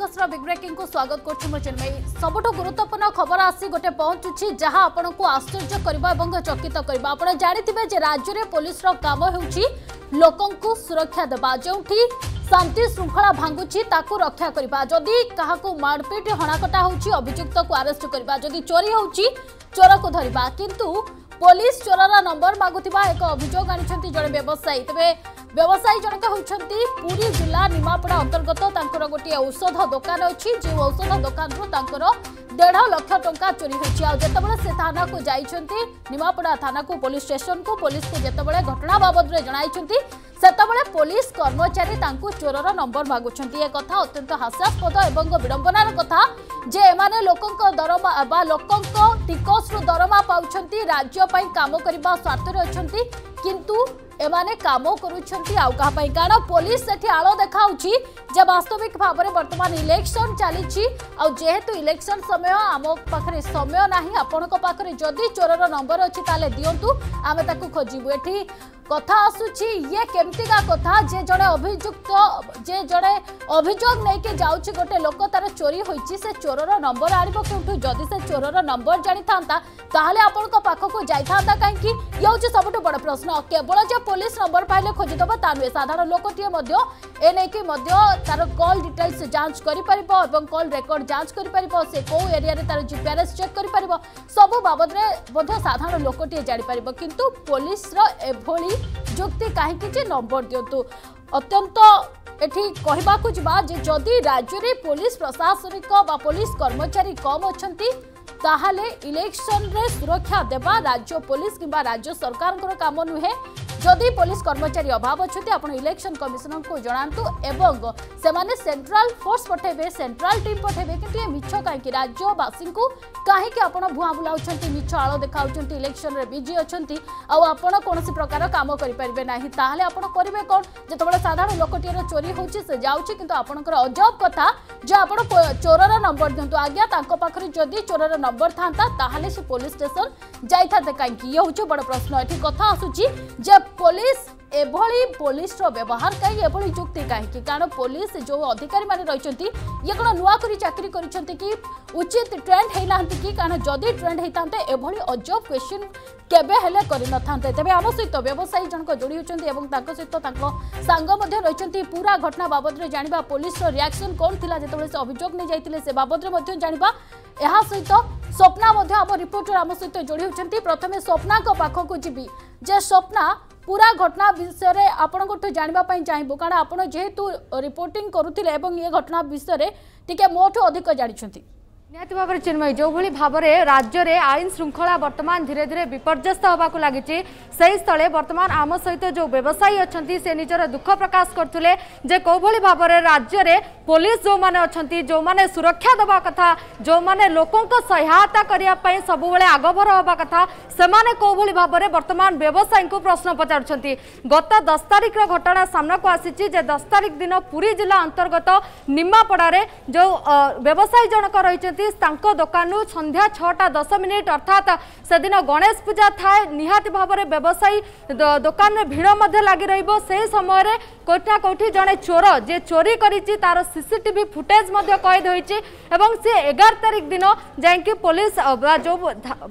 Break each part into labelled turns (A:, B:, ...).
A: focus big breaking को स्वागत कर सब गुरुत्वपूर्ण खबर आसी गोटे पहुंचुची जहां आपन को आश्चर्य करकित कर राज्य में पुलिस काम हो लोक सुरक्षा देवा जो शांति श्रृंखला भांगुची ताकु रक्षा करने जदि क्या मारपीट हणाकटा होभुक्त को आरेस्ट करवा जदि चोरी हो चोर को धरवा किंतु পুলিশ চোরারা নম্বর মাগুতিবা এক অভিযোগ আনিছন্তি জনে ব্যবসায়ী তবে ব্যবসায়ী জনক হচ্ছেন পুরী জেলা নিমাপড়া অন্তর্গত তাঁর গোটিয়ে ঔষধ দোকান অছি যে ঔষধ দোকানর তাঁর দেড় লক্ষ টঙ্কা চোরি হয়েছে আতবে সে থানাকু যাই নিমাপড়া থানাকু পুলিশ স্টেশনকু পুলিশকে যেতবে ঘটনা বাবদরে জনাইছেন ସେତେବେଳେ ପୋଲିସ କର୍ମଚାରୀ ତାଙ୍କୁ ଚୋରର ନମ୍ବର ମାଗୁଛନ୍ତି ଏ କଥା ଅତ୍ୟନ୍ତ ହାସ୍ୟାସ୍ପଦ ଏବଂ ବିଡମ୍ବନାର କଥା ଯେ ଏମାନେ ଲୋକଙ୍କ ଦରମା ବା ଲୋକଙ୍କ ଟିକସରୁ ଦରମା ପାଉଛନ୍ତି ରାଜ୍ୟ ପାଇଁ କାମ କରିବା ସ୍ୱାର୍ଥରେ ଅଛନ୍ତି किंतु एमाने काम करण पुलिस आलो देखा जे बास्तविक भाव में बर्तमान इलेक्शन चली जेहेतु इलेक्शन समय आम पाखे समय ना आपण जदि चोर नंबर अच्छी तेल दिंतु आम खोजू कथा ये केमतिका कथा जे जड़े अभिजुक्त जे जड़े अभोग नहीं कि जा गोटे लोक तार चोरी हो चोर नंबर आण क्योंकि जदि से चोर नंबर जाणी था आपण पाखक जाता कहीं ये हूँ सबुठ बड़ प्रश्न ନ କେବଳ ଯେ ପୋଲିସ ନମ୍ବର ପାଇଲେ ଖୋଜିଦେବ ତା ନୁହେଁ ସାଧାରଣ ଲୋକଟିଏ ମଧ୍ୟ ଏ ନେଇକି ମଧ୍ୟ ତାର କଲ୍ ଡିଟେଲ୍ସ ଯାଞ୍ଚ କରିପାରିବ ଏବଂ କଲ୍ ରେକର୍ଡ ଯାଞ୍ଚ କରିପାରିବ ସେ କେଉଁ ଏରିଆରେ ତାର ଜିପିଆର୍ଏସ୍ ଚେକ୍ କରିପାରିବ ସବୁ ବାବଦରେ ମଧ୍ୟ ସାଧାରଣ ଲୋକଟିଏ ଜାଣିପାରିବ କିନ୍ତୁ ପୋଲିସର ଏଭଳି ଯୁକ୍ତି କାହିଁକି ଯେ ନମ୍ବର ଦିଅନ୍ତୁ ଅତ୍ୟନ୍ତ ଏଠି କହିବାକୁ ଯିବା ଯେ ଯଦି ରାଜ୍ୟରେ ପୋଲିସ ପ୍ରଶାସନିକ ବା ପୋଲିସ କର୍ମଚାରୀ କମ୍ ଅଛନ୍ତି ताहले इलेक्शन रे सुरक्षा देवा राज्य पुलिस कि राज्य सरकार नुहे जदि पुलिस कर्मचारी अभाव अच्छा आप इलेक्शन कमिशन को जनातु एवं सेट्राल फोर्स पठेबे सेट्राल टीम पठेबे कि मिछ कहीं राज्यवासी को कहीं आप भुआ बुलाऊँ मिछ आल देखा इलेक्शन में विजी अच्छा आउ आप कौन प्रकार कम करें आपे कौन जो साधारण लोकटर चोरी हो जाए कि आपंकर अजब कथ जो आप चोर नंबर दिंतु आज्ञा जदि चोर नंबर था पुलिस स्टेसन जाते कहीं ये हूँ बड़ प्रश्न ये कथ आसूँ ପୋଲିସ এভাবে পুলিশর ব্যবহার কাহি এভাবে যুক্তি কাহি কারণ পুলিশ যে অধিকারী মানে রয়েছেন ইয়ে কোণ নূয়া করে চাকরি করছেন কি উচিত ট্রেন্ড হয়ে না কি কারণ যদি ট্রেন্ড হয়ে থাকে এভাবে অজব কোশ্চিন কেবে হলে করে নথাতে তবে আম সহ ব্যবসায়ী জনক যোড়ি হচ্ছেন এবং তাঁর সহ তাঁর সাঙ্গ রয়েছেন পুরা ঘটনা বাবদরে জাঁয়া পুলিশর রিয়াকশন কোণ লা যেত সে অভিযোগ নিয়ে যাই সে বাবদরে জাঁয়া ଏହା ସହିତ ସ୍ୱପ୍ନା ମଧ୍ୟ ଆମ ରିପୋର୍ଟର ଆମ ସହିତ ଯୋଡ଼ି ହେଉଛନ୍ତି ପ୍ରଥମେ ସ୍ୱପ୍ନାଙ୍କ ପାଖକୁ ଯିବି ଯେ ସ୍ୱପ୍ନା পুরা ঘটনা বিষয়ে আপনার জাঁয়া চাইবু কারণ আপনার যেহেতু রিপোর্টিং করুলে এবং এ ঘটনা বিষয়ে
B: টিকি মোঠু অধিক জাঁচান भाव चिन्मयी जो भाई भाव में राज्य में आईन श्रृंखला बर्तमान धीरे धीरे विपर्यस्त होगा लगी स्थले वर्तमान आम सहित जो व्यवसायी अच्छा से निजर दुख प्रकाश करते कौ भाव राज्य में पुलिस जो मैंने अच्छा जो मैंने सुरक्षा दवा कथा जो मैंने लोकों सहायता करने सब आगभर हवा कथा से कौली भाव में बर्तमान व्यवसायी को प्रश्न पचार गत दस तारिख रटना सामना को आसी दस तारिख दिन पूरी जिला अंतर्गत निमापड़े जो व्यवसायी जनक रही নীতিশ তাঙ্ক দোকানু সন্ধ্যা ছটা দশ মিনিট অর্থাৎ সেদিন গণেশ পূজা থাকে নিহতি ভাবে ব্যবসায়ী দোকানের ভিড় মধ্যে লাগি রহব সেই সময়ের কোটি না কোটি জনে চোর যে চোরি করেছে তার সিসিটিভি ফুটেজ মধ্যে কয়েদ হয়েছে এবং সে এগার তারিখ দিন যাইকি পুলিশ যে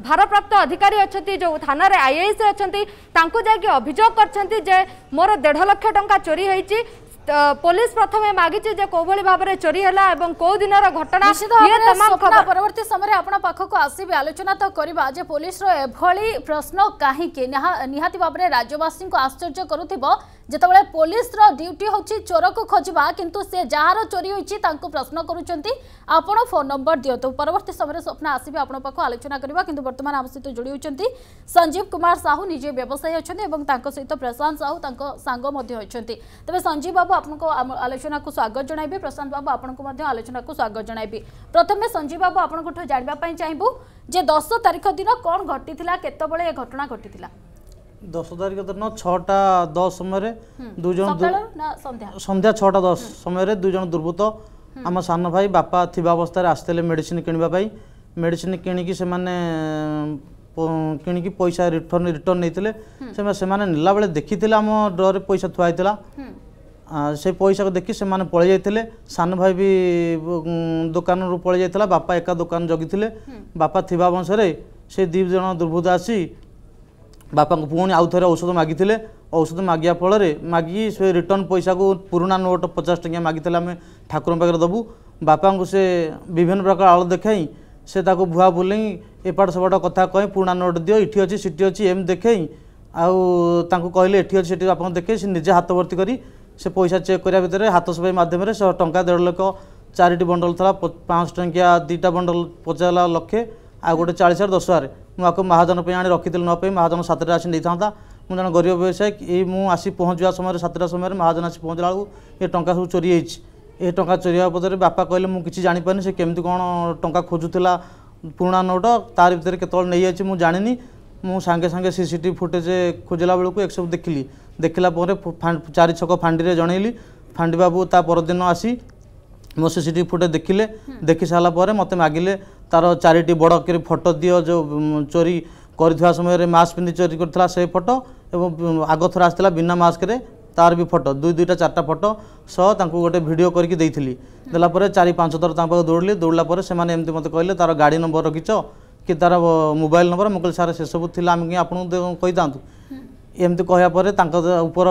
B: ভারপ্রাপ্ত অধিকারী অনেক যে থানার আইএস অনেক তাঁকু যাই অভিযোগ করছেন যে মোর দেড় লক্ষ টঙ্কা চোরি হয়েছে পুলিশ প্রথমে মাগিছে যে কোভাবে ভাবে চোরি হল এবং কেউ দিনর ঘটনা
A: পরবর্তী সময় আপনার পাখক আসবে আলোচনা তো করা যে পুলিশর এভাবে প্রশ্ন কাহিকি নিহতি ভাবে রাজ্যবাসী আশ্চর্য করুব ଯେତେବେଳେ ପୋଲିସର ଡ୍ୟୁଟି ହେଉଛି ଚୋରକୁ ଖୋଜିବା କିନ୍ତୁ ସେ ଯାହାର ଚୋରି ହୋଇଛି ତାଙ୍କୁ ପ୍ରଶ୍ନ କରୁଛନ୍ତି ଆପଣ ଫୋନ୍ ନମ୍ବର ଦିଅନ୍ତୁ ପରବର୍ତ୍ତୀ ସମୟରେ ସ୍ୱପ୍ନ ଆସିବେ ଆପଣଙ୍କ ପାଖକୁ ଆଲୋଚନା କରିବା କିନ୍ତୁ ବର୍ତ୍ତମାନ ଆମ ସହିତ ଯୋଡ଼ି ହୋଇଛନ୍ତି ସଞ୍ଜୀବ କୁମାର ସାହୁ ନିଜେ ବ୍ୟବସାୟୀ ଅଛନ୍ତି ଏବଂ ତାଙ୍କ ସହିତ ପ୍ରଶାନ୍ତ ସାହୁ ତାଙ୍କ ସାଙ୍ଗ ମଧ୍ୟ ଅଛନ୍ତି ତେବେ ସଞ୍ଜୀବ ବାବୁ ଆପଣଙ୍କ ଆଲୋଚନାକୁ ସ୍ୱାଗତ ଜଣାଇବି ପ୍ରଶାନ୍ତ ବାବୁ ଆପଣଙ୍କୁ ମଧ୍ୟ ଆଲୋଚନାକୁ ସ୍ୱାଗତ ଜଣାଇବି ପ୍ରଥମେ ସଞ୍ଜୀବ ବାବୁ ଆପଣଙ୍କଠୁ ଜାଣିବା ପାଇଁ ଚାହିଁବୁ ଯେ ଦଶ ତାରିଖ ଦିନ କ'ଣ ଘଟିଥିଲା କେତେବେଳେ ଏ ଘଟଣା ଘଟିଥିଲା
C: দশ তারিখ দিন ছটা দশ সময় দুজন
A: সন্ধ্যা ছটা দশ
C: সময় দুজন দুর্বৃত্ত আম সান ভাই বাপা থাকা অবস্থায় আসলে মেডিসিন কিনবা মেডিসিন কিনিকি সে কিনিকি পয়সা রিটর্ন রিটর্ন নিয়ে সে নেলা বেড়ে দেখি আমার ড্রে পয়সা থুয়া হয়েছিল সেই পয়সা দেখি সে পলাই যাই সান ভাই বি দোকান পলাই যাই বাপা একা দোকান জগি বাপা থাকা বংশে সেই দুই জন দুর্বৃত্ত আসি ବାପାଙ୍କୁ ପୁଣି ଆଉ ଥରେ ଔଷଧ ମାଗିଥିଲେ ଔଷଧ ମାଗିବା ଫଳରେ ମାଗିକି ସେ ରିଟର୍ଣ୍ଣ ପଇସାକୁ ପୁରୁଣା ନୋଟ୍ ପଚାଶ ଟଙ୍କିଆ ମାଗିଥିଲେ ଆମେ ଠାକୁରଙ୍କ ପାଖରେ ଦେବୁ ବାପାଙ୍କୁ ସେ ବିଭିନ୍ନ ପ୍ରକାର ଆଳ ଦେଖାଇ ସେ ତାକୁ ଭୁଆ ବୁଲେଇ ଏପଟ ସେପଟ କଥା କହି ପୁରୁଣା ନୋଟ୍ ଦିଅ ଇଠି ଅଛି ସେଠି ଅଛି ଏମ୍ ଦେଖେଇ ଆଉ ତାଙ୍କୁ କହିଲେ ଏଠି ଅଛି ସେଠି ବାପାଙ୍କୁ ଦେଖେଇ ସେ ନିଜେ ହାତ ଭର୍ତ୍ତି କରି ସେ ପଇସା ଚେକ୍ କରିବା ଭିତରେ ହାତ ସଫାଇ ମାଧ୍ୟମରେ ସେ ଟଙ୍କା ଦେଢ଼ ଲକ୍ଷ ଚାରିଟି ବଣ୍ଡଲ ଥିଲା ପାଞ୍ଚଶହ ଟଙ୍କିଆ ଦୁଇଟା ବଣ୍ଡଲ ପଚାରିଲା ଲକ୍ଷେ ଆଉ ଗୋଟେ ଚାଳିଶ ହାର ଦଶ ହାର ମୁଁ ଆକୁ ମହାଜନ ପାଇଁ ଆଣି ରଖିଥିଲି ନ ପାଇଁ ମହାଜନ ସାତଟା ଆସି ନେଇଥାନ୍ତା ମୁଁ ଜଣେ ଗରିବ ବ୍ୟବସାୟୀ ଏଇ ମୁଁ ଆସି ପହଞ୍ଚିବା ସମୟରେ ସାତଟା ସମୟରେ ମହାଜନ ଆସି ପହଞ୍ଚିଲା ବେଳକୁ ଏ ଟଙ୍କା ସବୁ ଚୋରି ହେଇଛି ଏ ଟଙ୍କା ଚୋରି ହେବା ପଛରେ ବାପା କହିଲେ ମୁଁ କିଛି ଜାଣିପାରିନି ସେ କେମିତି କ'ଣ ଟଙ୍କା ଖୋଜୁଥିଲା ପୁରୁଣା ନୋଟ ତାରି ଭିତରେ କେତେବେଳେ ନେଇଯାଇଛି ମୁଁ ଜାଣିନି ମୁଁ ସାଙ୍ଗେ ସାଙ୍ଗେ ସି ସି ଟି ଫୁଟେଜ୍ ଖୋଜିଲା ବେଳକୁ ଏସବୁ ଦେଖିଲି ଦେଖିଲା ପରେ ଚାରି ଛକ ଫାଣ୍ଡିରେ ଜଣେଇଲି ଫାଣ୍ଡି ବାବୁ ତା ପରଦିନ ଆସି ମୋ ସି ସି ଟି ଫୁଟେଜ୍ ଦେଖିଲେ ଦେଖି ସାରିଲା ପରେ ମୋତେ ମାଗିଲେ তার চারিটি বড় করে ফটো দিও যে চোরি করা সময় মাস্ক পিধি চোরি করেছিল সেই ফটো এবং আগ থর আসছিল বিনা মাস্করে তার বি ফটো দুই দুইটা চারটা ফটো সহ তাঁকু গোটে ভিডিও করি দেইলি দেলাপরে চারি পাঁচ থর তাঁর পাখে দৌড়লি দৌড়লা পরে সে এমতি মতো কহিলে তার গাড়ি নম্বর রকিছ কি তার মোবাইল নম্বর মু কহিলি স্যার সেসবু লা আমি আপনার কইতাঁতু এমতি কহা পরে তাঁর উপর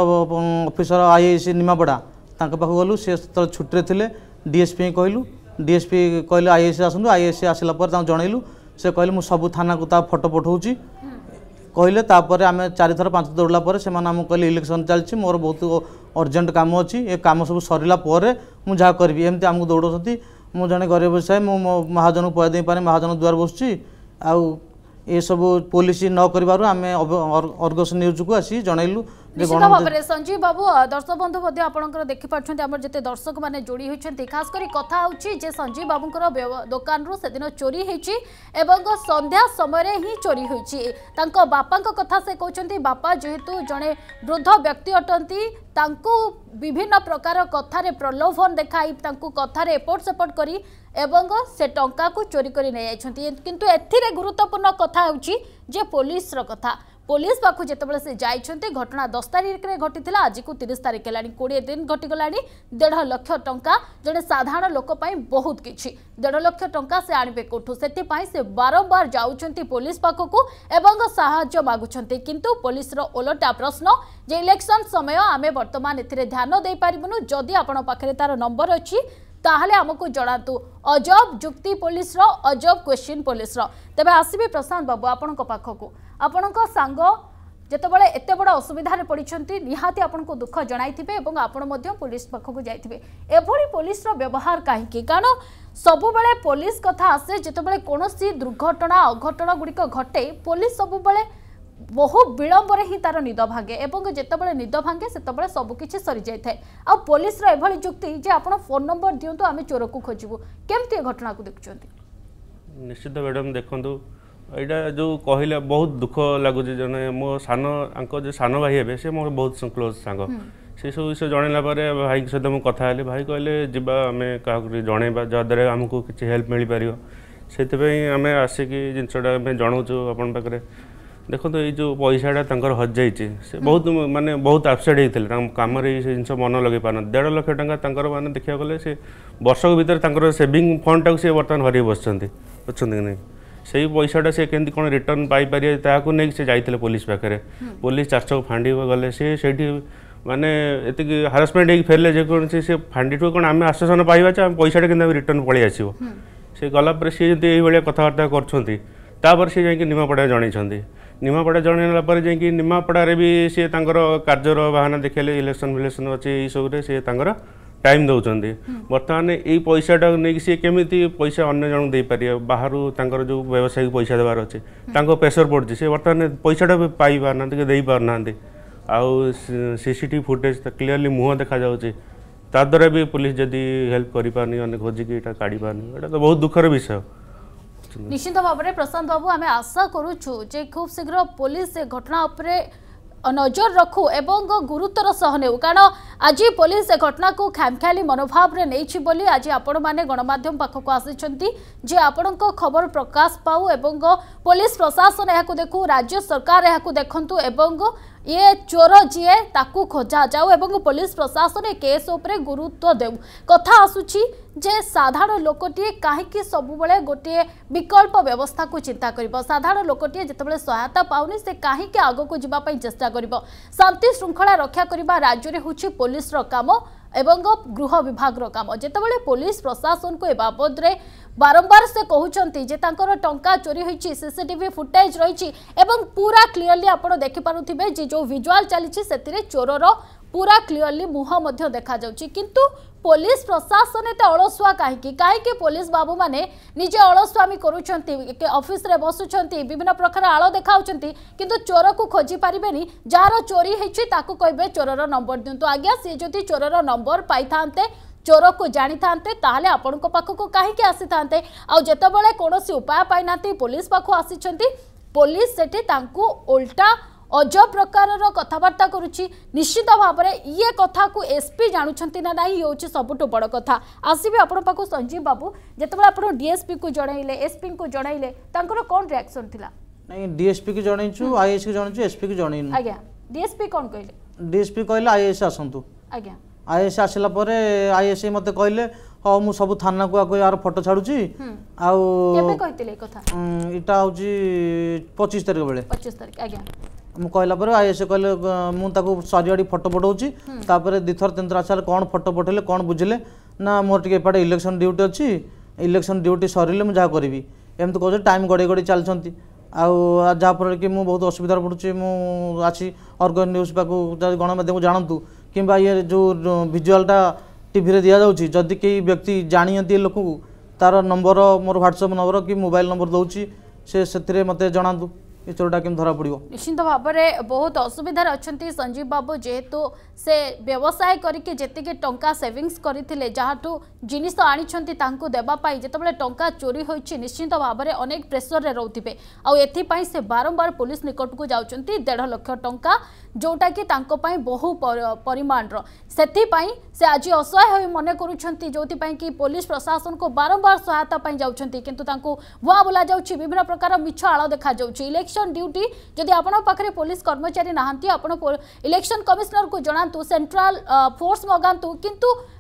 C: অফিসর আইএসি নিমাপড়া তাঁর পাখ গলু সে ছুটিরে লে ডিএসপি কহিলু ডিএসপি କହିଲେ ଆଇଏସି ଆସନ୍ତୁ ଆଇଏସି ଆସିଲା ପରେ ତାଙ୍କୁ ଜଣେଇଲୁ ସେ କହିଲେ ମୁଁ ସବୁ ଥାନାକୁ ତା ଫଟୋ ପଠାଉଛି କହିଲେ ତାପରେ ଆମେ ଚାରିଥର ପାଞ୍ଚ ଦୌଡ଼ିଲା ପରେ ସେମାନେ ଆମକୁ କହିଲେ ଇଲେକ୍ସନ୍ ଚାଲିଛି ମୋର ବହୁତ ଅର୍ଜେଣ୍ଟ କାମ ଅଛି ଏ କାମ ସବୁ ସରିଲା ପରେ ମୁଁ ଯାହା କରିବି ଏମିତି ଆମକୁ ଦୌଡ଼ଉଛନ୍ତି ମୁଁ ଜଣେ ଗରିବ ବ୍ୟବସାୟୀ ମୁଁ ମୋ ମହାଜନକୁ ପଇସା ଦେଇପାରେ ମହାଜନ ଦୁଆର ବସୁଛି ଆଉ ଏସବୁ ପୋଲିସ ନ କରିବାରୁ ଆମେ ଅର୍ଗସ ନ୍ୟୁଜ୍କୁ ଆସି ଜଣାଇଲୁ ନିଶ୍ଚିତ ଭାବରେ
A: ସଞ୍ଜୀବ ବାବୁ ଦର୍ଶକ ବନ୍ଧୁ ମଧ୍ୟ ଆପଣଙ୍କର ଦେଖିପାରୁଛନ୍ତି ଆମର ଯେତେ ଦର୍ଶକମାନେ ଯୋଡ଼ି ହୋଇଛନ୍ତି ଖାସ କରି କଥା ହେଉଛି ଯେ ସଞ୍ଜୀବ ବାବୁଙ୍କର ଦୋକାନରୁ ସେଦିନ ଚୋରି ହୋଇଛି ଏବଂ ସନ୍ଧ୍ୟା ସମୟରେ ହିଁ ଚୋରି ହୋଇଛି ତାଙ୍କ ବାପାଙ୍କ କଥା ସେ କହୁଛନ୍ତି ବାପା ଯେହେତୁ ଜଣେ ବୃଦ୍ଧ ବ୍ୟକ୍ତି ଅଟନ୍ତି ତାଙ୍କୁ ବିଭିନ୍ନ ପ୍ରକାର କଥାରେ ପ୍ରଲୋଭନ ଦେଖାଇ ତାଙ୍କୁ କଥାରେ ଏପଟ ସେପଟ କରି ଏବଂ ସେ ଟଙ୍କାକୁ ଚୋରି କରି ନେଇଯାଇଛନ୍ତି କିନ୍ତୁ ଏଥିରେ ଗୁରୁତ୍ୱପୂର୍ଣ୍ଣ କଥା ହେଉଛି ଯେ ପୋଲିସର କଥା पुलिस पाक से जाते घटना दस तारीख में घटी आज को तीस तारीख है कोड़े दिन घटीगलानी देढ़ लक्ष टा जड़े साधारण लोक बहुत किसी देढ़ लक्ष टा से आने कौटू से बारंबार जाऊँच पुलिस पाखक मगुंट किंतु पुलिस ओलटा प्रश्न जो इलेक्शन समय आम बर्तमान एन दे पारू जदि आपखे नंबर अच्छी ताहले आमको जड़ातु अजब जुक्ति पुलिस अजब क्वेश्चन पुलिस तेरे आसबे प्रशांत बाबू आपण को ଆପଣଙ୍କ ସାଙ୍ଗ যেতবে এত বড় অসুবিধার পড়ছেন নিহতি আপনার দুঃখ জনাইবে এবং আপনার পুলিশ পাখক যাই এভাবে পুলিশর ব্যবহার কী কারণ সবুলে পুলিশ কথা আসে যেতবে কোণী দুর্ঘটনা অঘটন গুড়ি ঘটে পুলিশ সবুলে বহু বিলম্বরে হি তার নিদ ভাঙে এবং যেতবে নিদ ভাঙে সেতবে সবুকিছি সরি যাই পুলিশর এভাবে যুক্তি যে আপনার ফোন নম্বর দিও আমি চোরক খোঁজবু কেমতি ঘটনা দেখছেন
D: নিশ্চিত ম্যাডাম দেখুন ଏଇଟା ଯେଉଁ କହିଲେ ବହୁତ ଦୁଃଖ ଲାଗୁଛି ଜଣେ ମୋ ସାନ ତାଙ୍କ ଯେଉଁ ସାନ ଭାଇ ହେବେ ସେ ମୋର ବହୁତ କ୍ଲୋଜ୍ ସାଙ୍ଗ ସେସବୁ ବିଷୟ ଜଣେଇଲା ପରେ ଭାଇଙ୍କ ସହିତ ମୁଁ କଥା ହେଲି ଭାଇ କହିଲେ ଯିବା ଆମେ କାହାକୁ ଜଣେଇବା ଯାହାଦ୍ୱାରା ଆମକୁ କିଛି ହେଲ୍ପ ମିଳିପାରିବ ସେଥିପାଇଁ ଆମେ ଆସିକି ଜିନିଷଟା ଆମେ ଜଣାଉଛୁ ଆପଣଙ୍କ ପାଖରେ ଦେଖନ୍ତୁ ଏଇ ଯେଉଁ ପଇସାଟା ତାଙ୍କର ହଜିଯାଇଛି ସେ ବହୁତ ମାନେ ବହୁତ ଆପସେଟ୍ ହେଇଥିଲେ ତାଙ୍କ କାମରେ ସେ ଜିନିଷ ମନ ଲଗେଇ ପାରୁନାହାନ୍ତି ଦେଢ଼ ଲକ୍ଷ ଟଙ୍କା ତାଙ୍କର ମାନେ ଦେଖିବାକୁ ଗଲେ ସେ ବର୍ଷକ ଭିତରେ ତାଙ୍କର ସେଭିଂ ଫଣ୍ଡଟାକୁ ସେ ବର୍ତ୍ତମାନ ହରେଇ ବସିଛନ୍ତି ବୁଝଛନ୍ତି କି ନାହିଁ ସେଇ ପଇସାଟା ସେ କେମିତି କ'ଣ ରିଟର୍ନ ପାଇପାରିବେ ତାହାକୁ ନେଇକି ସେ ଯାଇଥିଲେ ପୋଲିସ ପାଖରେ ପୋଲିସ ଚାରିଶହକୁ ଫାଣ୍ଡିବ ଗଲେ ସେ ସେଇଠି ମାନେ ଏତିକି ହାରାସମେଣ୍ଟ ହେଇକି ଫେରିଲେ ଯେକୌଣସି ସେ ଫାଣ୍ଡିଠୁ କ'ଣ ଆମେ ଆଶ୍ୱାସନ ପାଇବା ଯେ ଆମ ପଇସାଟା କେମିତି ଆମେ ରିଟର୍ନ ପଳେଇ ଆସିବ ସେ ଗଲା ପରେ ସିଏ ଯଦି ଏଇଭଳିଆ କଥାବାର୍ତ୍ତା କରୁଛନ୍ତି ତାପରେ ସିଏ ଯାଇକି ନିମାପଡ଼ାରେ ଜଣେଇଛନ୍ତି ନିମାପଡ଼ା ଜଣେଇଲା ପରେ ଯାଇକି ନିମାପଡ଼ାରେ ବି ସିଏ ତାଙ୍କର କାର୍ଯ୍ୟର ବାହାନା ଦେଖେଇଲେ ଇଲେକ୍ସନ୍ ଫିଲେକ୍ସନ୍ ଅଛି ଏଇସବୁରେ ସିଏ ତାଙ୍କର टाइम देउँदै बर्तमान यही पैसा टाइम नै सिमि पैसा अन्य जन दिपारे बाह्र तर जो व्यवसायिक पैसा देवार अच्छे प्रेसर पडुन्छ सि बर्तमान पैसा पापारे आउ सिसिटिभी फुटेज क्लीयरली मुह देखा ताद्वारा भी पुलिस जदि हेल्प गरिपारे खोजिक एटा काढि एउटा त बहुत दुखर विषय
A: निश्चित भाव प्रशांत बाबू आम आशा गरुछु खुब शीघ्र पुलिस घटना ନଜର ରଖୁ ଏବଂ ଗୁରୁତର ସହ ନେଉ କାରଣ ଆଜି ପୋଲିସ ଏ ଘଟଣାକୁ ଖାମଖିଆଲି ମନୋଭାବରେ ନେଇଛି ବୋଲି ଆଜି ଆପଣମାନେ ଗଣମାଧ୍ୟମ ପାଖକୁ ଆସିଛନ୍ତି ଯେ ଆପଣଙ୍କ ଖବର ପ୍ରକାଶ ପାଉ ଏବଂ ପୋଲିସ ପ୍ରଶାସନ ଏହାକୁ ଦେଖୁ ରାଜ୍ୟ ସରକାର ଏହାକୁ ଦେଖନ୍ତୁ ଏବଂ ইয়ে চোর যিয়ে তাকে খোঁজা যাও এবং পুলিশ প্রশাসন এ কেস উপরে গুরুত্ব দেউ কথা আসুছি যে সাধারণ লোকটিয়ে কাহিকি সবুলে গোটিয়ে বিকল্প ব্যবস্থা চিন্তা করব সাধারণ লোকটিয়ে যেতবে সহায়তা পাওনি সে কাহিকি আগুক যা চেষ্টা করব শান্তি শৃঙ্খলা রক্ষা করা রাজ্যের হচ্ছে পুলিশর কাম এবং গৃহ বিভাগর কাম যেতবে পুলিশ প্রশাসন এ বাবদরে বারম্বার সে কুমার যে তাঁর টঙ্কা চোরি হয়েছে সিসিটিভি ফুটেজ রয়েছে এবং পুরা ক্লিয়রলি আপনার দেখিপারে যে যে ভিজুয়াল চালছে সেতিরে চোরর পুরা ক্লিয়রলি মুহ মধ্য দেখা যাচ্ছে কিন্তু পুলিশ প্রশাসন এতে অলসুয়া কাহিকি কাহিকি পুলিশ বাবু মানে নিজে অলসুয়ামি করছেন অফিসে বসুচার বিভিন্ন প্রকার আল দেখাউছেন কিন্তু চোরকু খোঁজি পারে যার চোরি হয়েছে তাকে কহবে চোরর নম্বর দিন্তু আজ্ঞা সি যদি চোরর নম্বর পাইথান্তে ଚୋରକୁ ଜାଣିଥାନ୍ତେ ତାହେଲେ ଆପଣଙ୍କ ପାଖକୁ କାହିଁକି ଆସିଥାନ୍ତେ ଆଉ ଯେତେବେଳେ କୌଣସି ଉପାୟ ପାଇନାହାନ୍ତି ପୋଲିସ ପାଖକୁ ଆସିଛନ୍ତି ପୋଲିସ ସେଠି ତାଙ୍କୁ ଓଲଟା ଅଜ ପ୍ରକାରର କଥାବାର୍ତ୍ତା କରୁଛି ନିଶ୍ଚିତ ଭାବରେ ଇଏ କଥାକୁ ଏସ୍ପି ଜାଣୁଛନ୍ତି ନା ନାହିଁ ଇଏ ହେଉଛି ସବୁଠୁ ବଡ଼ କଥା ଆସିବେ ଆପଣ ପାଖକୁ ସଞ୍ଜୀବ ବାବୁ ଯେତେବେଳେ ଆପଣ ଡିଏସ୍ପିକୁ ଜଣାଇଲେ ଏସ୍ପିଙ୍କୁ ଜଣାଇଲେ ତାଙ୍କର କ'ଣ ରିଆକ୍ସନ୍ ଥିଲା
C: ନାଇଁ ଡିଏସ୍ପିକୁ ଜଣାଇଛୁ ଆଇଏସ୍କୁ ଜଣାଇଛୁ ଏସ୍ପିକୁ ଜଣାଇନୁ
A: ଆଜ୍ଞା ଡିଏସ୍ପି କ'ଣ କହିଲେ
C: ଡିଏସ୍ପି କହିଲେ ଆଇଏସ୍ ଆସନ୍ତୁ ଆଜ୍ଞା ଆଇଏସ୍ ଆସିଲା ପରେ ଆଇଏସ୍ ମୋତେ କହିଲେ ହଁ ମୁଁ ସବୁ ଥାନାକୁ ଆଗ ୟାର ଫଟୋ ଛାଡ଼ୁଛି ଆଉ
A: ଏଇଟା
C: ହେଉଛି ପଚିଶ ତାରିଖ ବେଳେ ମୁଁ କହିଲା ପରେ ଆଇଏସ୍ କହିଲେ ମୁଁ ତାକୁ ସରିଆଡ଼ି ଫଟୋ ପଠାଉଛି ତାପରେ ଦୁଇଥର ତିନିଥର ଆସିଲା କ'ଣ ଫଟୋ ପଠାଇଲେ କ'ଣ ବୁଝିଲେ ନା ମୋର ଟିକେ ଏପଟେ ଇଲେକ୍ସନ୍ ଡ୍ୟୁଟି ଅଛି ଇଲେକ୍ସନ୍ ଡ୍ୟୁଟି ସରିଲେ ମୁଁ ଯାହା କରିବି ଏମିତି କହୁଛନ୍ତି ଟାଇମ୍ ଗଡ଼େଇ ଗଡ଼େଇ ଚାଲିଛନ୍ତି ଆଉ ଯାହାଫଳରେ କି ମୁଁ ବହୁତ ଅସୁବିଧାରେ ପଡ଼ୁଛି ମୁଁ ଆସି ଅର୍ଗ ନ୍ୟୁଜ୍ ପାଖକୁ ଗଣମାଧ୍ୟମକୁ ଜାଣନ୍ତୁ कि जो भिजुआलटा टी दि जाऊँगी जदि कई व्यक्ति जाणी लोक तार नंबर मोर ह्वाट्सअप नंबर कि मोबाइल नंबर दौर से, से मत जनातु ये चोरटा कि धरा पड़ो
A: निश्चिंत भाव में बहुत असुविधा अच्छा संजीव बाबू जेहेतु से व्यवसाय करके टाँचा सेविंगस करते जहाँ जिनस आनी देवाई जो टाँचा चोरी होश्चिंत भाव में अनेक प्रेसर में रोते आई से बारंबार पुलिस निकट को जाऊँच देढ़ टा जोटा कि बहु परिमाणर से आज असहाय मन कर पुलिस प्रशासन को बारंबार सहायता जाती कि भुआ बुला जाऊँच प्रकार मिछ आल देखा इलेक्शन ड्यूटी जदि आपखे पुलिस कर्मचारी नहां इलेक्शन कमिशनर को जनातु सेन्ट्राल फोर्स मगातु कि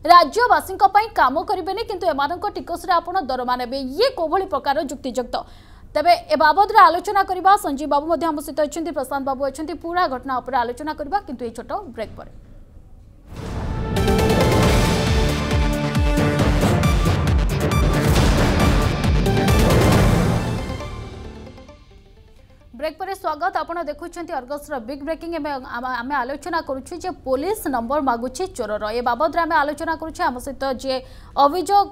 A: राज्यवासी काम करेंगे कि टिकस दरमा ने ये कौली प्रकार जुक्तिजुक्त তবে এ বাবদরে আলোচনা করা সঞ্জীব বাবু আমার সহ প্রশান্ত বাবু অনেক পুরা ঘটনা উপরে আলোচনা করা কিন্তু এই ছোট ব্রেক পরে ব্রেক পরে স্বাগত আপনার দেখুছেন অর্গসর বিগ ব্রেকিং এবে আমি আলোচনা করুছি যে পুলিশ নম্বর মাগুছি চোরর এ বাবদরে আমি আলোচনা করুছে আমার সহ যে অভিযোগ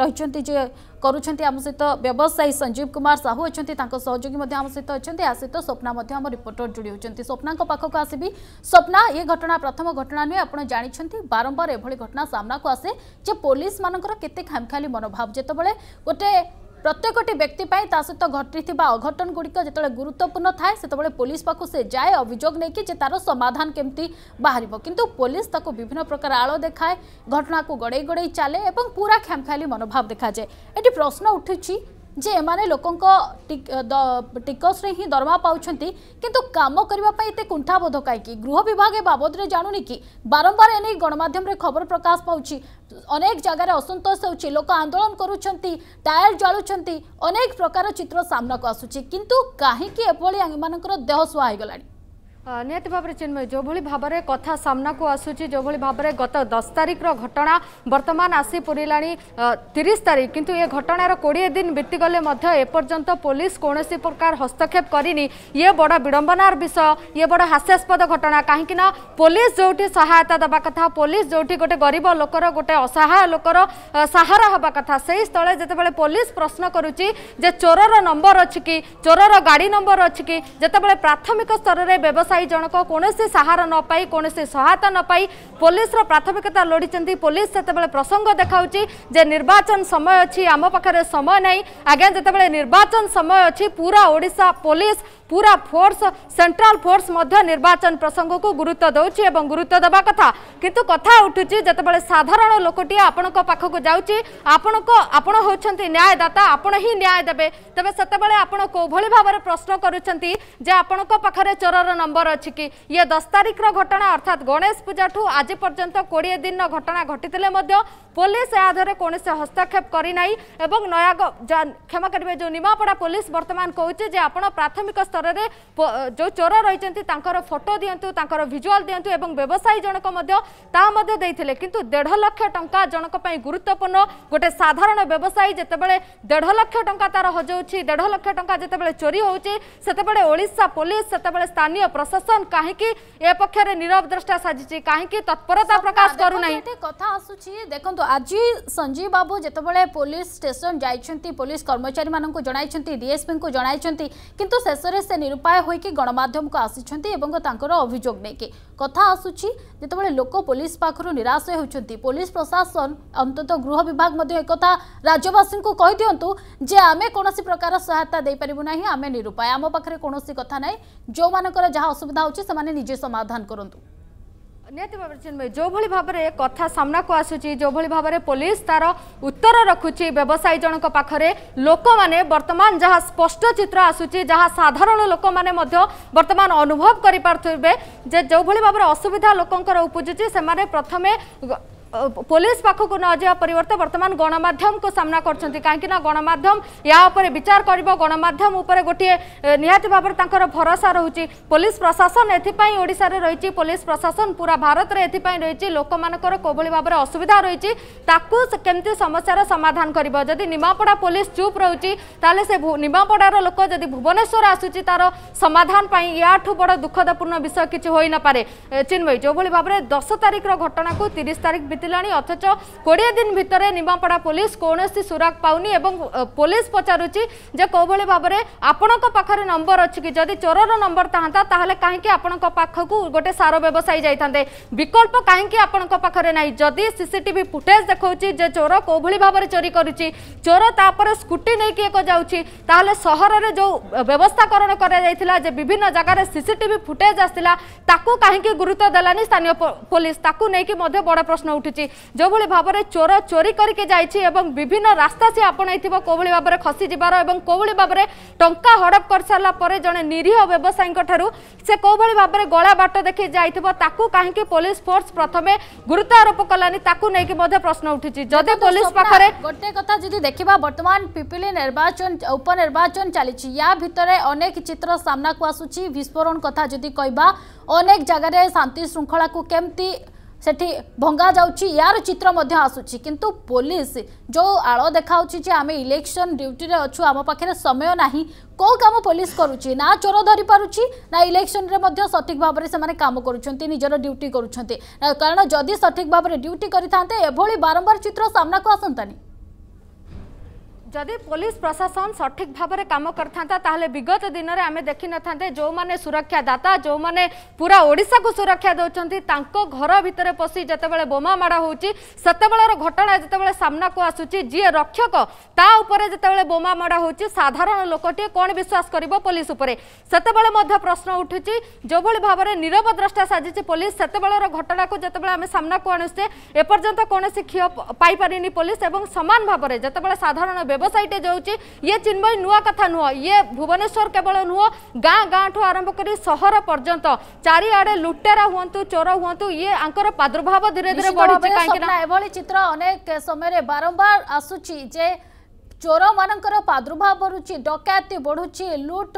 A: রয়েছেন যে করছেন আমার সহ ব্যবসায়ী সঞ্জীব কুমার সাহু অনেক তাঁর সহযোগী আমার সহ অনেক আ সহ স্বপ্না আমার রিপোর্টর যোড়ি হচ্ছেন স্বপ্না পাখক আসবি স্বপ্না এ ঘটনা প্রথম ঘটনা নুহে আপনার জাঁচান বারম্বার এভাবে ঘটনা সামনাকু আসে যে পুলিশ মানুষ কেতে খামখালি মনোভাব যেতবে গোটে প্রত্যেকটি ব্যক্তি পাই তা সহ ঘটি অঘটন গুড়ি যেত গুরুত্বপূর্ণ থাকে সেতবে পুলিশ পাখ সে যায় অভিযোগ নেই যে তার সমাধান কমিটি বাহার কিন্তু পুলিশ তাকে বিভিন্ন প্রকার আলো দেখায় ঘটনাকে গড়াই গড়াই চালে এবং পুরা খ্যামখ্যালি মনোভাব দেখা যায় এটি প্রশ্ন উঠুছি ଯେ ଏମାନେ ଲୋକଙ୍କ ଟିକସରେ ହିଁ ଦରମା ପାଉଛନ୍ତି କିନ୍ତୁ କାମ କରିବା ପାଇଁ ଏତେ କୁଣ୍ଠାବୋଧ କାହିଁକି ଗୃହ ବିଭାଗ ଏ ବାବଦରେ ଜାଣୁନି କି ବାରମ୍ବାର ଏନେଇ ଗଣମାଧ୍ୟମରେ ଖବର ପ୍ରକାଶ ପାଉଛି ଅନେକ ଜାଗାରେ ଅସନ୍ତୋଷ ହେଉଛି ଲୋକ ଆନ୍ଦୋଳନ କରୁଛନ୍ତି ଟାୟାର ଜାଳୁଛନ୍ତି ଅନେକ ପ୍ରକାର ଚିତ୍ର ସାମ୍ନାକୁ ଆସୁଛି କିନ୍ତୁ କାହିଁକି
B: ଏଭଳି ଏମାନଙ୍କର ଦେହ ସୁହା ହୋଇଗଲାଣି ନିହାତି ଭାବରେ ଚିନ୍ମୟ ଯେଉଁଭଳି ଭାବରେ କଥା ସାମ୍ନାକୁ ଆସୁଛି ଯେଉଁଭଳି ଭାବରେ ଗତ ଦଶ ତାରିଖର ଘଟଣା ବର୍ତ୍ତମାନ ଆସି ପୁରିଲାଣି ତିରିଶ ତାରିଖ କିନ୍ତୁ ଏ ଘଟଣାର କୋଡ଼ିଏ ଦିନ ବିତିଗଲେ ମଧ୍ୟ ଏପର୍ଯ୍ୟନ୍ତ ପୋଲିସ କୌଣସି ପ୍ରକାର ହସ୍ତକ୍ଷେପ କରିନି ଇଏ ବଡ଼ ବିଡ଼ମ୍ବନାର ବିଷୟ ଇଏ ବଡ଼ ହାସ୍ୟାସ୍ପଦ ଘଟଣା କାହିଁକିନା ପୋଲିସ ଯେଉଁଠି ସହାୟତା ଦେବା କଥା ପୋଲିସ ଯେଉଁଠି ଗୋଟେ ଗରିବ ଲୋକର ଗୋଟେ ଅସହାୟ ଲୋକର ସାହାରା ହେବା କଥା ସେହି ସ୍ଥଳେ ଯେତେବେଳେ ପୋଲିସ ପ୍ରଶ୍ନ କରୁଛି ଯେ ଚୋରର ନମ୍ବର ଅଛି କି ଚୋରର ଗାଡ଼ି ନମ୍ବର ଅଛି କି ଯେତେବେଳେ ପ୍ରାଥମିକ ସ୍ତରରେ ବ୍ୟବସାୟ ବ୍ୟବସାୟୀ ଜଣକ କୌଣସି ସାହାରା ନପାଇ କୌଣସି ସହାୟତା ନପାଇ ପୋଲିସର ପ୍ରାଥମିକତା ଲୋଡ଼ିଛନ୍ତି ପୋଲିସ ସେତେବେଳେ ପ୍ରସଙ୍ଗ ଦେଖାଉଛି ଯେ ନିର୍ବାଚନ ସମୟ ଅଛି ଆମ ପାଖରେ ସମୟ ନାହିଁ ଆଜ୍ଞା ଯେତେବେଳେ ନିର୍ବାଚନ ସମୟ ଅଛି ପୁରା ଓଡ଼ିଶା ପୋଲିସ पूरा फोर्स सेंट्रल फोर्स निर्वाचन प्रसंग को गुरुत्व दूसरी और गुरुत्व देवा कथा कितु कथा उठुची जितेबाला साधारण लोकटी आपण पाखक जाऊँगी आपण आपण होती न्यायदाता आपण ही न्याय देवे तेज से आपण कौभली भाव प्रश्न करुँच जे आपण पाखे चोरर नंबर अच्छी कि ये दस तारिखर घटना अर्थात गणेश पूजाठू आज पर्यंत कोड़े दिन घटना घटी पुलिस या आधार कौन हस्तक्षेप करना नयागढ़ क्षमा करेंगे जो निमापड़ा पुलिस बर्तमान कौच जे आप प्राथमिक स्तर स्तर में जो चोर रही फोटो दिं भिजुआल दिंतु और व्यवसायी जनक कि देढ़ लक्ष टा जनक गुरुत्वपूर्ण गोटे साधारण व्यवसायी जितेबाला देढ़ लक्ष टा तार हजाऊ देढ़ लक्ष टा जो चोरी होते ओडा पुलिस से स्थानीय प्रशासन कहीं ए पक्ष नीरव दृष्टा साजिश कहीं तत्परता प्रकाश कर देखो
A: आसू
B: आज संजीव बाबू जो
A: पुलिस स्टेसन जा पुलिस कर्मचारी मान जनता डीएसपी को जनता किंतु शेष ᱥᱮ નિરુપાય হৈকে গণমাধ্যমক આસિછંતિ এবંગ તાંકર અભિજોગ લેકે કથા આસુચી જેતબળે લોકો પોલીસ પાખરુ નિરાશય હોચંતિ પોલીસ પ્રશાસન અંતંત ગૃહ વિભાગ મધ્ય એક કથા રાજ્યવાસીનકુ કહી દયંતુ જે અમે કોણોસી પ્રકાર સહાયતા દેઈ પરিবુ નહી અમે નિરુપાય અમે પાખરે કોણોસી કથા નહી જો માનકર જહા અસુવિધા હોચ સમાન નિજે સમાધાન કરંતુ
B: ନିହାତି ଭାବରେ ଚିନ୍ମୟ ଯେଉଁଭଳି ଭାବରେ କଥା ସାମ୍ନାକୁ ଆସୁଛି ଯେଉଁଭଳି ଭାବରେ ପୋଲିସ ତାର ଉତ୍ତର ରଖୁଛି ବ୍ୟବସାୟୀ ଜଣଙ୍କ ପାଖରେ ଲୋକମାନେ ବର୍ତ୍ତମାନ ଯାହା ସ୍ପଷ୍ଟ ଚିତ୍ର ଆସୁଛି ଯାହା ସାଧାରଣ ଲୋକମାନେ ମଧ୍ୟ ବର୍ତ୍ତମାନ ଅନୁଭବ କରିପାରୁଥିବେ ଯେ ଯେଉଁଭଳି ଭାବରେ ଅସୁବିଧା ଲୋକଙ୍କର ଉପୁଜୁଛି ସେମାନେ ପ୍ରଥମେ পুলিশ পাখক নযা পরিবর্তে বর্তমান গণমাধ্যম সামনা করছেন কিনা গণমাধ্যম ইয়া উপরে বিচার করব গণমাধ্যম উপরে গোটিয়ে নিহতি ভাবে তাঁর ভরসা রয়েছে পুলিশ প্রশাসন এথিপাই ওড়শার রয়েছে পুলিশ প্রশাসন পুরা ভারতের এথিপাই রয়েছে লোক কোভাবে ভাবে অসুবিধা রয়েছে তাকে কেমতি সমস্যার সমাধান করব যদি নিমাপড়া পুলিশ চুপ রয়েছে তাহলে সে নিমাপড়ার লোক যদি ভুবনেশ্বর আসুচি তার সমাধান পাই ইয়াঠু বড় দুঃখদপূর্ণ বিষয় কিছু হয়ে নপরে চিন্ময়ী যেভাবে ভাবে দশ তারিখর ঘটনাকে তিরিশ তারিখ ଫିଟିଲାଣି ଅଥଚ କୋଡ଼ିଏ ଦିନ ଭିତରେ ନିମାପଡ଼ା ପୋଲିସ କୌଣସି ସୁରାଗ ପାଉନି ଏବଂ ପୋଲିସ ପଚାରୁଛି ଯେ କେଉଁଭଳି ଭାବରେ ଆପଣଙ୍କ ପାଖରେ ନମ୍ବର ଅଛି କି ଯଦି ଚୋରର ନମ୍ବର ଥାଆନ୍ତା ତାହେଲେ କାହିଁକି ଆପଣଙ୍କ ପାଖକୁ ଗୋଟେ ସାର ବ୍ୟବସାୟୀ ଯାଇଥାନ୍ତେ ବିକଳ୍ପ କାହିଁକି ଆପଣଙ୍କ ପାଖରେ ନାହିଁ ଯଦି ସିସିଟିଭି ଫୁଟେଜ ଦେଖାଉଛି ଯେ ଚୋର କେଉଁଭଳି ଭାବରେ ଚୋରି କରୁଛି ଚୋର ତାପରେ ସ୍କୁଟି ନେଇକି ଏକ ଯାଉଛି ତାହେଲେ ସହରରେ ଯେଉଁ ବ୍ୟବସ୍ଥାକରଣ କରାଯାଇଥିଲା ଯେ ବିଭିନ୍ନ ଜାଗାରେ ସିସିଟିଭି ଫୁଟେଜ ଆସିଲା ତାକୁ କାହିଁକି ଗୁରୁତ୍ୱ ଦେଲାନି ସ୍ଥାନୀୟ ପୋଲିସ ତାକୁ ନେଇକି ମଧ୍ୟ ବଡ଼ ପ୍ରଶ୍ନ ଉଠିଛି ଆସୁଛି ଯେଉଁଭଳି ଭାବରେ ଚୋର ଚୋରି କରିକି ଯାଇଛି ଏବଂ ବିଭିନ୍ନ ରାସ୍ତା ସେ ଆପଣେଇଥିବ କୋଭଳି ଭାବରେ ଖସିଯିବାର ଏବଂ କୋଭଳି ଭାବରେ ଟଙ୍କା ହଡପ କରିସାରିଲା ପରେ ଜଣେ ନିରୀହ ବ୍ୟବସାୟୀଙ୍କ ଠାରୁ ସେ କୋଭଳି ଭାବରେ ଗଳା ବାଟ ଦେଖି ଯାଇଥିବ ତାକୁ କାହିଁକି ପୋଲିସ ଫୋର୍ସ ପ୍ରଥମେ ଗୁରୁତ୍ୱ ଆରୋପ କଲାନି ତାକୁ ନେଇକି ମଧ୍ୟ ପ୍ରଶ୍ନ ଉଠିଛି ଯଦି ପୋଲିସ ପାଖରେ
A: ଗୋଟିଏ କଥା ଯଦି ଦେଖିବା ବର୍ତ୍ତମାନ ପିପିଲି ନିର୍ବାଚନ ଉପନିର୍ବାଚନ ଚାଲିଛି ୟା ଭିତରେ ଅନେକ ଚିତ୍ର ସାମ୍ନାକୁ ଆସୁଛି ବିସ୍ଫୋରଣ କଥା ଯଦି କହିବା ଅନେକ ଜାଗାରେ ଶାନ୍ତି ଶୃଙ୍ଖଳାକୁ କେମିତି ସେଠି ଭଙ୍ଗା ଯାଉଛି ୟାର ଚିତ୍ର ମଧ୍ୟ ଆସୁଛି କିନ୍ତୁ ପୋଲିସ ଯୋଉ ଆଳ ଦେଖାଉଛି ଯେ ଆମେ ଇଲେକ୍ସନ ଡ୍ୟୁଟିରେ ଅଛୁ ଆମ ପାଖରେ ସମୟ ନାହିଁ କୋଉ କାମ ପୋଲିସ କରୁଛି ନା ଚୋର ଧରିପାରୁଛି ନା ଇଲେକ୍ସନରେ ମଧ୍ୟ ସଠିକ ଭାବରେ ସେମାନେ କାମ କରୁଛନ୍ତି ନିଜର ଡ୍ୟୁଟି କରୁଛନ୍ତି
B: କାରଣ ଯଦି ସଠିକ ଭାବରେ ଡ୍ୟୁଟି କରିଥାନ୍ତେ ଏଭଳି ବାରମ୍ବାର ଚିତ୍ର ସାମ୍ନାକୁ ଆସନ୍ତାନି जदि पुलिस प्रशासन सठिक भाव में कम करता विगत दिन में आम देखि न था जो मैंने सुरक्षादाता जो मैंने पूरा ओडा को सुरक्षा दौरान घर भितर पशि जिते बड़े बोमा माड़ होते घटना जिते सामना को आसूँ जी रक्षक जिते बड़े बोमा माड़ होधारण लोकटे कौन विश्वास कर पुलिस से प्रश्न उठू जो भाई भाव में नीरव द्रष्टा साजिश पुलिस से घटना को जिते बेमना को आणुचे एपर्तंत कौन क्षय पाई पुलिस और सामान भाव में जिते साधारण ୱେବସାଇଟ୍ରେ ଯାଉଛି ଇଏ ଚିନ୍ମୟ ନୂଆ କଥା ନୁହଁ ଇଏ ଭୁବନେଶ୍ୱର କେବଳ ନୁହଁ ଗାଁ ଗାଁଠୁ ଆରମ୍ଭ କରି ସହର ପର୍ଯ୍ୟନ୍ତ ଚାରିଆଡ଼େ ଲୁଟେରା ହୁଅନ୍ତୁ ଚୋର ହୁଅନ୍ତୁ ଇଏ ଆଙ୍କର ପ୍ରାଦୁର୍ଭାବ ଧୀରେ ଧୀରେ ବଢୁଛି କାହିଁକି
A: ଏଭଳି ଚିତ୍ର ଅନେକ ସମୟରେ ବାରମ୍ବାର ଆସୁଛି ଯେ ଚୋରମାନଙ୍କର ପ୍ରାଦୁର୍ଭାବ ବଢ଼ୁଛି ଡକାୟତି ବଢ଼ୁଛି ଲୁଟ୍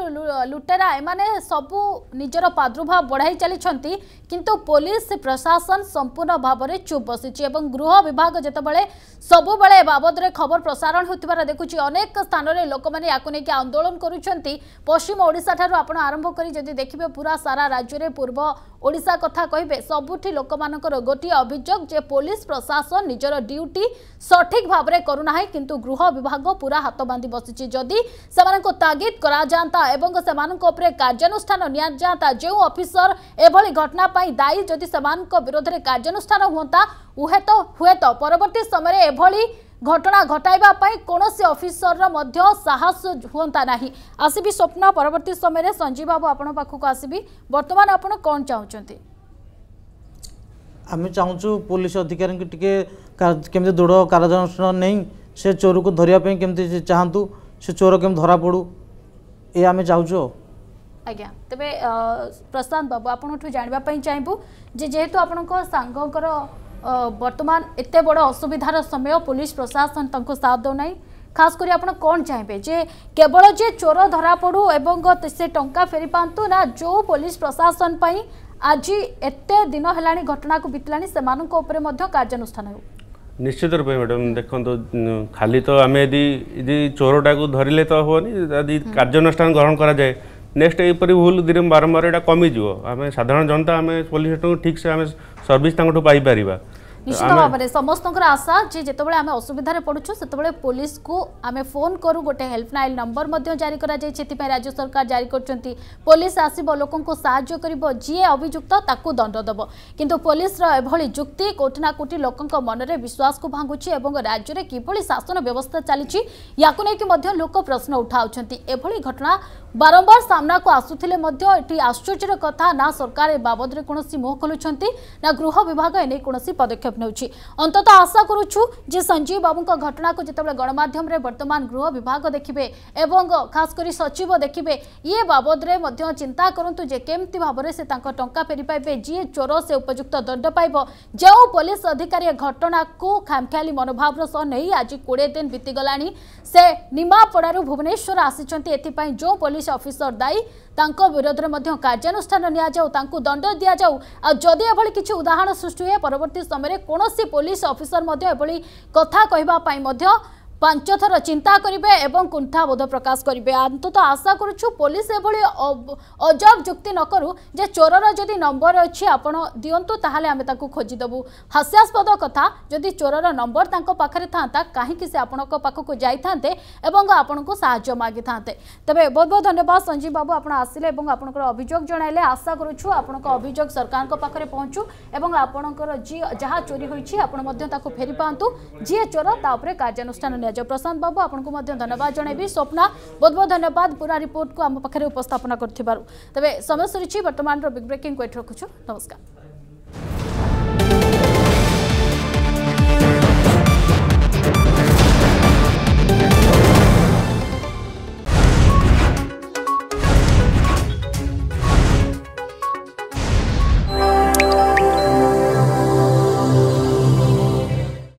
A: ଲୁଟେରା ଏମାନେ ସବୁ ନିଜର ପ୍ରାଦୁର୍ଭାବ ବଢ଼ାଇ ଚାଲିଛନ୍ତି କିନ୍ତୁ ପୋଲିସ ପ୍ରଶାସନ ସମ୍ପୂର୍ଣ୍ଣ ଭାବରେ ଚୁପ୍ ବସିଛି ଏବଂ ଗୃହ ବିଭାଗ ଯେତେବେଳେ ସବୁବେଳେ ଏ ବାବଦରେ ଖବର ପ୍ରସାରଣ ହେଉଥିବାର ଦେଖୁଛି ଅନେକ ସ୍ଥାନରେ ଲୋକମାନେ ୟାକୁ ନେଇକି ଆନ୍ଦୋଳନ କରୁଛନ୍ତି ପଶ୍ଚିମ ଓଡ଼ିଶାଠାରୁ ଆପଣ ଆରମ୍ଭ କରି ଯଦି ଦେଖିବେ ପୁରା ସାରା ରାଜ୍ୟରେ ପୂର୍ବ ଓଡ଼ିଶା କଥା କହିବେ ସବୁଠି ଲୋକମାନଙ୍କର ଗୋଟିଏ ଅଭିଯୋଗ ଯେ ପୋଲିସ ପ୍ରଶାସନ ନିଜର ଡ୍ୟୁଟି ସଠିକ୍ ଭାବରେ କରୁନାହିଁ କିନ୍ତୁ ଗୃହ ବିଭାଗ पूरा हाथ बांधि बसिଛି ଯଦି ସେମାନଙ୍କୁ ତାଗିଦ କରାଯାଆନ୍ତା ଏବଂ ସେମାନଙ୍କ ଉପରେ କାର୍ଯ୍ୟାନୁଷ୍ଠାନ ନିଆଯାଆନ୍ତା ଯେଉଁ ଅଫିସର ଏଭଳି ଘଟଣା ପାଇଁ ଦାୟୀ ଯଦି ସେମାନଙ୍କ ବିରୋଧରେ କାର୍ଯ୍ୟାନୁଷ୍ଠାନ ହୁଅନ୍ତା ହୁଏତ ହୁଏତ ପରବର୍ତ୍ତୀ ସମୟରେ ଏଭଳି ଘଟଣା ଘଟାଇବା ପାଇଁ କୌଣସି ଅଫିସରର ମଧ୍ୟ ସାହସ ହୁଅନ୍ତା ନାହିଁ ଆସିବି ସ୍ୱପ୍ନ ପରବର୍ତ୍ତୀ ସମୟରେ ସଞ୍ଜୀବ ବାବୁ ଆପଣଙ୍କ ପାଖକୁ ଆସିବି ବର୍ତ୍ତମାନ ଆପଣ କ'ଣ ଚାହୁଁଛନ୍ତି
C: ଆମେ ଚାହୁଁଛୁ ପୋଲିସ ଅଧିକାରୀଙ୍କୁ ଟିକେ କେମିତି ଦୃଢ଼ କାର୍ଯ୍ୟାନୁଷ୍ଠାନ ନେଇ से चोर को धरिया धरने चाहतु से चोर के धरा पड़ू ये आम चाहू
A: आज्ञा तेज प्रशांत बाबू आप जानवाप चाहबू जे जेहेतु आप बर्तमान एत बड़ असुविधार समय पुलिस प्रशासन तक साथ दौना खास कर केवल जे चोर धरा पड़ू एवं से टा फेरी पात ना जो पुलिस प्रशासन आज एत दिन है घटना को बीतला से मानों पर
D: ନିଶ୍ଚିତ ରୂପେ ମ୍ୟାଡ଼ାମ୍ ଦେଖନ୍ତୁ ଖାଲି ତ ଆମେ ଯଦି ଯଦି ଚୋରଟାକୁ ଧରିଲେ ତ ହେବନି ଯଦି କାର୍ଯ୍ୟାନୁଷ୍ଠାନ ଗ୍ରହଣ କରାଯାଏ ନେକ୍ସଟ ଏହିପରି ଭୁଲ ଧୀରେ ବାରମ୍ବାର ଏଇଟା କମିଯିବ ଆମେ ସାଧାରଣ ଜନତା ଆମେ ପୋଲିସ ଠିକ୍ସେ ଆମେ ସର୍ଭିସ୍ ତାଙ୍କଠୁ ପାଇପାରିବା निश्चित भाव में
A: समस्त आशा जो आम असुविधा पड़छ से पुलिस को आम फोन करूँ गोटे हेल्पलैन नंबर जारी कर राज्य सरकार जारी कर पुलिस आसब लोक साय करे दंड दब कि पुलिस एभली जुक्ति कोटि कौटि कोटि लोक मनरे विश्वास को भांगू और राज्य में किभली शासन व्यवस्था चली लोक प्रश्न उठाऊँ एभली घटना बारंबार सामना को आसुले आश्चर्य कथा ना सरकार बाबद कौन मुह खोलुँच ना गृह विभाग एने कौन पदक्षेप ପଦକ୍ଷେପ ନେଉଛି ଅନ୍ତତଃ ଆଶା କରୁଛୁ ଯେ ସଞ୍ଜୀବ ବାବୁଙ୍କ ଘଟଣାକୁ ଯେତେବେଳେ ଗଣମାଧ୍ୟମରେ ବର୍ତ୍ତମାନ ଗୃହ ବିଭାଗ ଦେଖିବେ ଏବଂ ଖାସ କରି ସଚିବ ଦେଖିବେ ଇଏ ବାବଦରେ ମଧ୍ୟ ଚିନ୍ତା କରନ୍ତୁ ଯେ କେମିତି ଭାବରେ ସେ ତାଙ୍କ ଟଙ୍କା ଫେରିପାଇବେ ଯିଏ ଚୋର ସେ ଉପଯୁକ୍ତ ଦଣ୍ଡ ପାଇବ ଯେଉଁ ପୋଲିସ ଅଧିକାରୀ ଘଟଣାକୁ ଖାମଖିଆଲି ମନୋଭାବର ସହ ନେଇ ଆଜି କୋଡ଼ିଏ ଦିନ ବିତିଗଲାଣି ସେ ନିମାପଡ଼ାରୁ ଭୁବନେଶ୍ୱର ଆସିଛନ୍ତି ଏଥିପାଇଁ ଯେଉଁ ପୋଲିସ ଅଫିସର ଦାୟୀ ତାଙ୍କ ବିରୋଧରେ ମଧ୍ୟ କାର୍ଯ୍ୟାନୁଷ୍ଠାନ ନିଆଯାଉ ତାଙ୍କୁ ଦଣ୍ଡ ଦିଆଯାଉ ଆଉ ଯଦି ଏଭଳି କିଛି ଉଦାହରଣ ସୃଷ୍ଟି ହୁଏ ପରବର୍ତ୍ତୀ ସମୟରେ କୌଣସି ପୋଲିସ ଅଫିସର ମଧ୍ୟ ଏଭଳି କଥା କହିବା ପାଇଁ ମଧ୍ୟ পাঁচ থর চিন্তা করবে এবং কুণ্ঠাবোধ প্রকাশ করবে অন্তত আশা করছু পুলিশ এভাবে অজব যুক্তি নকরু যে চোরর যদি নম্বর অছি আপনার দিওন্তু তাহলে আমি তাকে খোঁজিদেবু হাস্যাস্পদ কথা যদি চোরর নম্বর তাঁর পাখে থাকে কাহিকি সে আপনার পাখক যাই থাকে এবং আপনার সাহায্য মাগি থাকে তবে বহু বহু ধন্যবাদ সঞ্জীব বাবু আপনার আসলে এবং আপনার অভিযোগ জনাইলে আশা করছু আপনার অভিযোগ সরকার পাখে পৌঁছু এবং আপনার যা চোরি হয়েছে আপনার ফেরি পাঁচ যে চোর তা উপরে কার্যানুষ্ঠান নিয়ে କାର୍ଯ୍ୟ ପ୍ରଶାନ୍ତ ବାବୁ ଆପଣଙ୍କୁ ମଧ୍ୟ ଧନ୍ୟବାଦ ଜଣାଇବି ସ୍ୱପ୍ନା ବହୁତ ବହୁତ ଧନ୍ୟବାଦ ପୁରା ରିପୋର୍ଟକୁ ଆମ ପାଖରେ ଉପସ୍ଥାପନା କରିଥିବାରୁ ତେବେ ସମୟ ସରିଛି ବର୍ତ୍ତମାନର ବିଗ୍ ବ୍ରେକିଂକୁ ଏଠି ରଖୁଛୁ ନମସ୍କାର